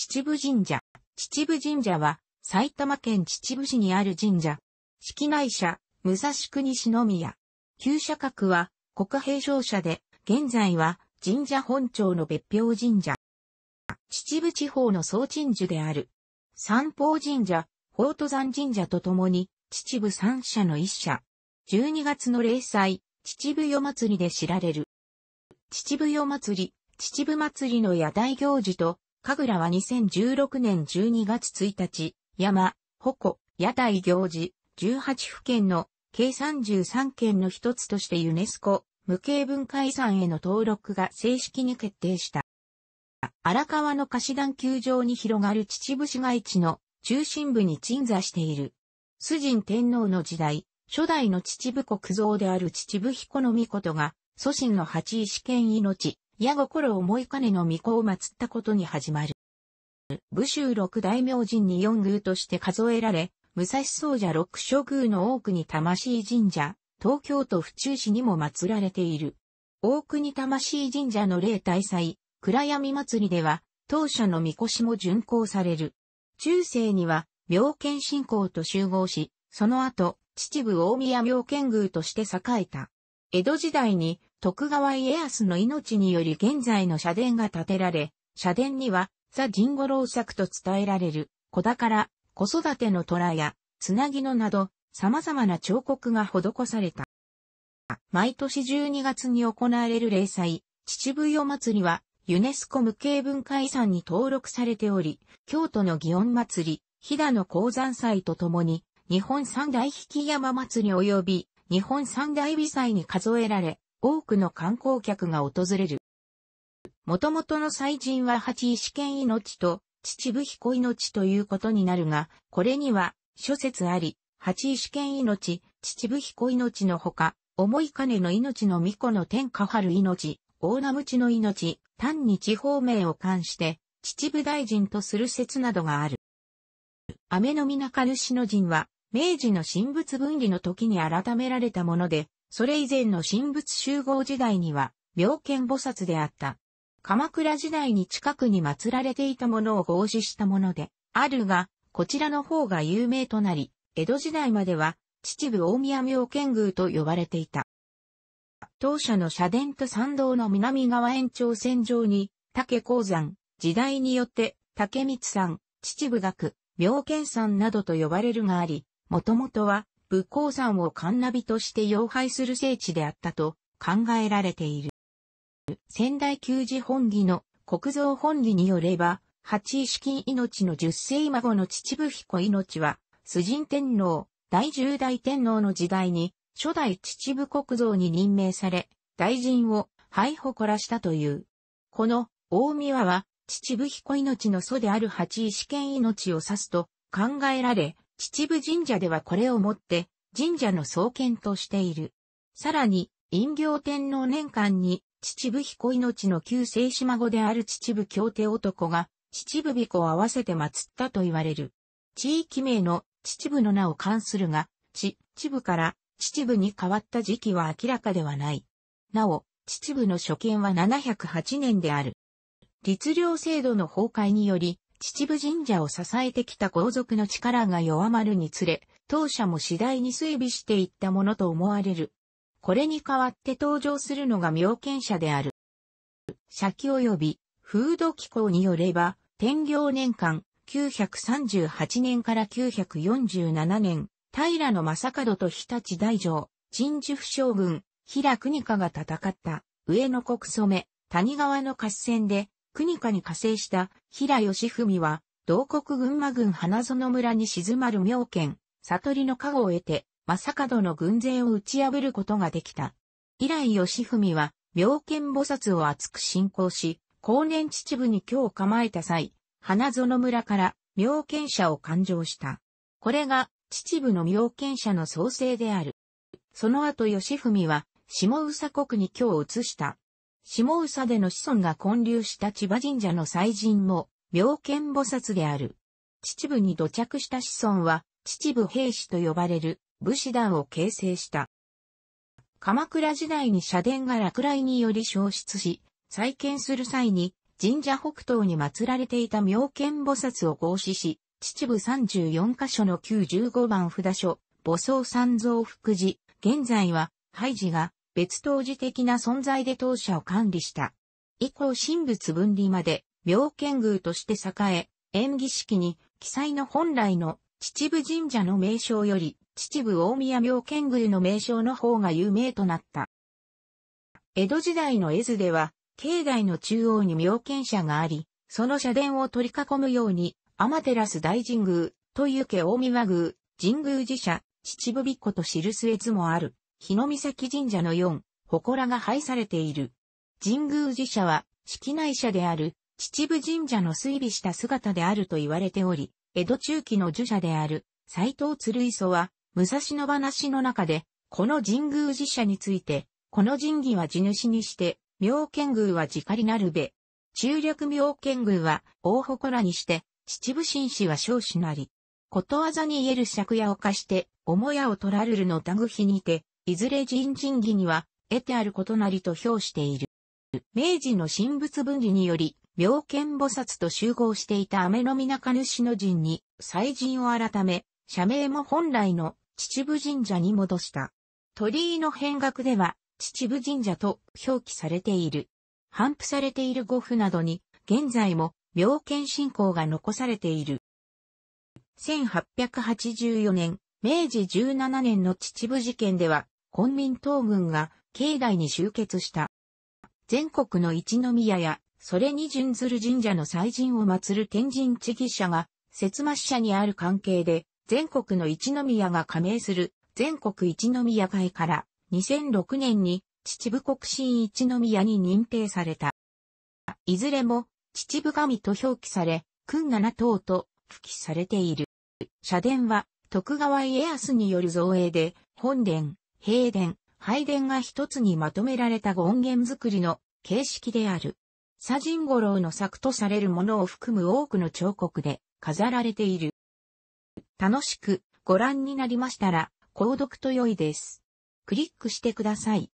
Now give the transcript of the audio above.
秩父神社。秩父神社は、埼玉県秩父市にある神社。式内社、武蔵国篠宮。旧社格は、国平商社で、現在は、神社本庁の別表神社。秩父地方の総鎮守である。三宝神社、宝登山神社と共に、秩父三社の一社。12月の例祭、秩父夜祭りで知られる。秩父夜祭り、秩父祭りの屋台行事と、神楽は2016年12月1日、山、鉾、屋台行事、18府県の計33県の一つとしてユネスコ無形文化遺産への登録が正式に決定した。荒川の貸し団球場に広がる秩父市街地の中心部に鎮座している。崇神天皇の時代、初代の秩父国像である秩父彦の御事が、祖神の八石県命、矢心思い金の巫女を祀ったことに始まる。武州六大名人に四宮として数えられ、武蔵宗者六諸宮の多くに魂神社、東京都府中市にも祀られている。大国魂神社の例大祭、暗闇祭りでは、当社の神輿も巡行される。中世には、妙見信仰と集合し、その後、秩父大宮妙見宮として栄えた。江戸時代に、徳川家康の命により現在の社殿が建てられ、社殿には、ザ・ジンゴロウ作と伝えられる、子宝、子育ての虎や、つなぎのなど、様々な彫刻が施された。毎年12月に行われる例祭、秩父夜祭りは、ユネスコ無形文化遺産に登録されており、京都の祇園祭り、飛騨の鉱山祭とともに、日本三大引山祭り及び、日本三大美祭に数えられ、多くの観光客が訪れる。元々の祭神は八石剣命と秩父彦命ということになるが、これには諸説あり、八石剣命、秩父彦命のほか、重い金の命の巫女の天下春命、大名知の命、単に地方名を冠して、秩父大臣とする説などがある。雨の皆か主の陣は、明治の神仏分離の時に改められたもので、それ以前の神仏集合時代には、妙見菩薩であった。鎌倉時代に近くに祀られていたものを合祀したもので、あるが、こちらの方が有名となり、江戸時代までは、秩父大宮妙見宮と呼ばれていた。当社の社殿と参道の南側延長線上に、竹鉱山、時代によって、竹光山、秩父岳、妙見山などと呼ばれるがあり、もともとは、武甲山を神ナビとして要拝する聖地であったと考えられている。仙台旧寺本義の国蔵本義によれば、八石金命の十世孫の秩父彦命は、崇神天皇、第十代天皇の時代に、初代秩父国蔵に任命され、大臣を廃誇らしたという。この、大宮は、秩父彦命の祖である八石剣命を指すと考えられ、秩父神社ではこれをもって神社の創建としている。さらに、陰行天皇年間に秩父彦命の旧聖島語である秩父京手男が秩父彦を合わせて祀ったと言われる。地域名の秩父の名を冠するが、秩父から秩父に変わった時期は明らかではない。なお、秩父の初見は708年である。律令制度の崩壊により、秩父神社を支えてきた皇族の力が弱まるにつれ、当社も次第に衰微していったものと思われる。これに代わって登場するのが妙見者である。社記及び、風土機構によれば、天領年間、938年から947年、平野正門と日立大城、陳寿府将軍、平国家が戦った、上野国染、谷川の合戦で、国家に加勢した平義文は、同国群馬軍花園村に静まる妙見、悟りの加護を得て、正門の軍勢を打ち破ることができた。以来義文は、妙見菩薩を厚く信仰し、後年秩父に今日構えた際、花園村から妙見者を勘定した。これが秩父の妙見者の創生である。その後義文は下宇佐国に今日移した。下宇佐での子孫が建立した千葉神社の祭神も、妙見菩薩である。秩父に土着した子孫は、秩父兵士と呼ばれる武士団を形成した。鎌倉時代に社殿が落雷により消失し、再建する際に神社北東に祀られていた妙見菩薩を合祀し、秩父34カ所の9 15番札所、母葬三蔵福寺、現在は、廃寺が別当時的な存在で当社を管理した。以降神仏分離まで、妙見宮として栄え、演技式に、記載の本来の秩父神社の名称より、秩父大宮妙見宮の名称の方が有名となった。江戸時代の絵図では、境内の中央に妙見社があり、その社殿を取り囲むように、天照大神宮、という家大宮宮、神宮寺社、秩父尾子と記す絵図もある。日の岬神社の4、祠が配されている。神宮寺社は、式内社である、秩父神社の水備した姿であると言われており、江戸中期の儒者である、斎藤鶴磯は、武蔵野話の中で、この神宮寺社について、この神儀は地主にして、妙見宮は自りなるべ。中略妙見宮は、大祠にして、秩父神士は少子なり。ことわざに言える借家を貸して、母屋を取らるるのタグひにて、いずれ人人儀には、得てあることなりと評している。明治の神仏分離により、妙見菩薩と集合していた雨の皆神主の陣に、祭神を改め、社名も本来の秩父神社に戻した。鳥居の変額では、秩父神社と表記されている。頒布されている五譜などに、現在も妙見信仰が残されている。1884年、明治17年の秩父事件では、本民党軍が境内に集結した。全国の一宮や、それに準ずる神社の祭神を祀る天神地義社が、節末社にある関係で、全国の一宮が加盟する全国一宮会から2006年に秩父国新一宮に認定された。いずれも秩父神と表記され、訓七等と付記されている。社殿は徳川家康による造営で、本殿、閉殿、拝殿が一つにまとめられた権限作りの形式である。左陣五郎の作とされるものを含む多くの彫刻で飾られている。楽しくご覧になりましたら、購読と良いです。クリックしてください。